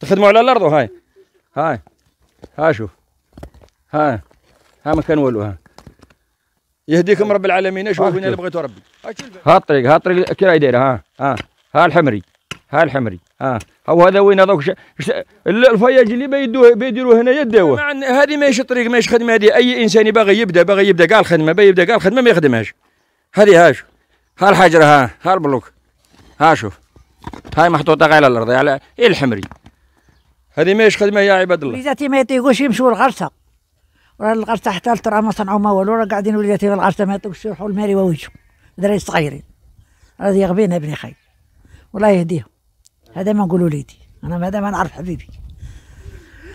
تخدموا على الارض وهاي هاي ها شوف ها ها مكان والو ها يهديكم رب العالمين اشوف وين اللي بغيتوا ربي ها الطريق ها الطريق كي دايره ها ها ها الحمري ها الحمري ها هو هذا وين هذوك الفياج اللي بيدوه بيديروه هنا يداوه طيب، هذه ماهيش طريق ماهيش خدمه هذه اي انسان باغي يبدا باغي يبدا كاع الخدمه باغي يبدا كاع الخدمه ما يخدمهاش هذه هاش ها الحجره ها ها البلوك ها شوف هاي محطوطه غير على الارض على إيه الحمري هذه ماهيش خدمه يا عباد الله وليداتي ما يطيقوش يمشوا للغرسه وراه الغرسه حتى الترا ما صنعوا ما والو راه قاعدين وليداتي في الغرسه ما يطيقوش يروحوا لماري ويجوا دراري صغيرين راه يغبينا ابني خي والله يهديهم هذا ما نقولوا ليدي انا هذا ما نعرف حبيبي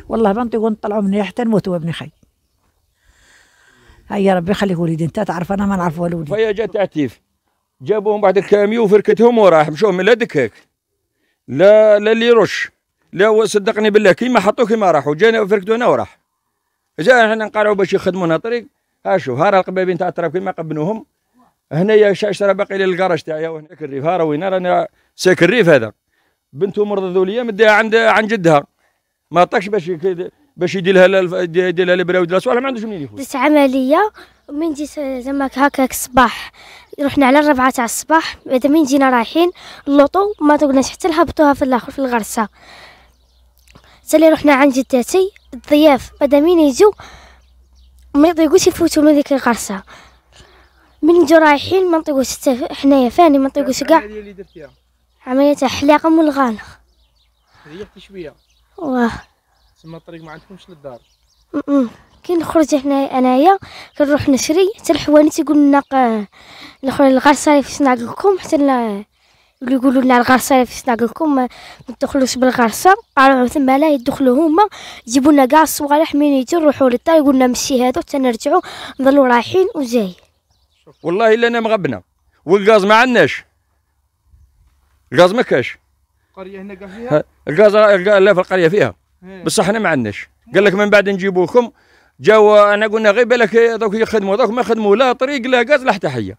والله ما نطيقوا نطلعوا مني حتى نموتوا ابني خي هيا ربي يخليك وليدي انت تعرف انا ما نعرف والو وليدي فيا جات تعتيف جابوهم بعد الكاميو وفركتهم وراح مشوهم من لا دكاك لا لا اللي يرش لا صدقني بالله كيما حطوه كيما راحوا جانا وفركتونا وراح جا احنا نقارعوا باش يخدمونا طريق ها شوف ها القبابين تاع التراب كيما قبنوهم هنايا راه باقي لي الكراج تاعي هناك الريف ها وين رانا ساكن الريف هذا بنته مرضى ذوليه مديها عند عن جدها ما عطاكش باش باش يدير لها يدير لها البراود لا ما عندوش منين يفوت بس عمليه من جيت زعما هكاك الصباح رحنا على الربعة تاع الصباح بعد من جينا رايحين اللوطو ما تقولناش حتى هبطوها في الاخر في الغرسه سالي رحنا عند جداتي الضياف مادامين يجو ما يطيقوش يفوتوا من ديك القرصة من نجو رايحين ما نطيقوش حنايا فاني ما نطيقوش كاع عمليه حلاقه ملغانه ريحتي شويه واه تسمى الطريق ما عندكمش للدار كي نخرج هنا انايا كنروح نشري حتى الحوانيت يقول لنا الاخرى الغرسه فاش نعقلكم حتى اللي يقولوا لنا الغرسه في سناقكم ما تدخلوش بالغرسه قالوا ثم لا يدخلوا هما يجيبوا لنا كاع الصوالح مين يجي نروحوا للدار يقولوا لنا مشي هذا حتى نرجعوا نظلوا رايحين وجاي والله الا انا مغبنا والغاز ما عندناش الغاز ما كاش القريه هنا كاع فيها الغاز لا في القريه فيها إيه. بصح حنا ما عندناش قال لك من بعد نجيبوكم جاوا انا قلنا غير بالك دوك يخدموا دوك ما خدموا لا طريق لا غاز لا حتى حيه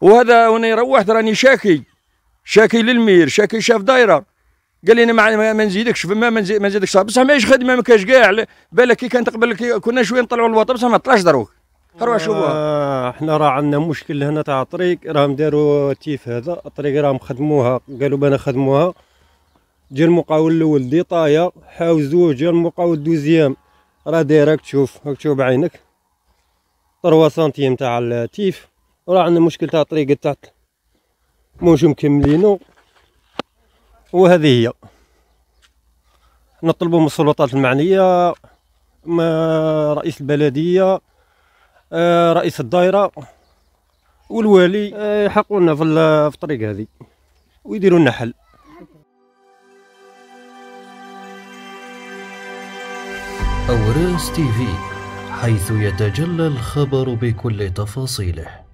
وهذا وانا روحت راني شاكي شاكي للمير شاكي شاف دايره قال لي انا ما ما نزيدكش فما ما نزيدكش صح بصح ماهيش خدمه ما كاش كاع بالك كي كانت قبل كنا شويه نطلعوا الوطن بصح ما طلعش دروك روح شوفوها آه احنا راه عندنا مشكل هنا تاع الطريق راهم داروا تيف هذا الطريق راهم خدموها قالوا بنا خدموها جا المقاول الاول دي طايا حاوزو جا المقاول دوزيام راه دايرك تشوف راك تشوف بعينك 3 سنتيم تاع التيف راه عندنا مشكل تاع الطريق تاع موش مكملينو وهذه هي نطلبوا من السلطات المعنيه ما رئيس البلديه آه، رئيس الدائره والوالي آه، يحقونا لنا في الطريق هذه ويديروا لنا حل أوراس تي في حيث يتجلى الخبر بكل تفاصيله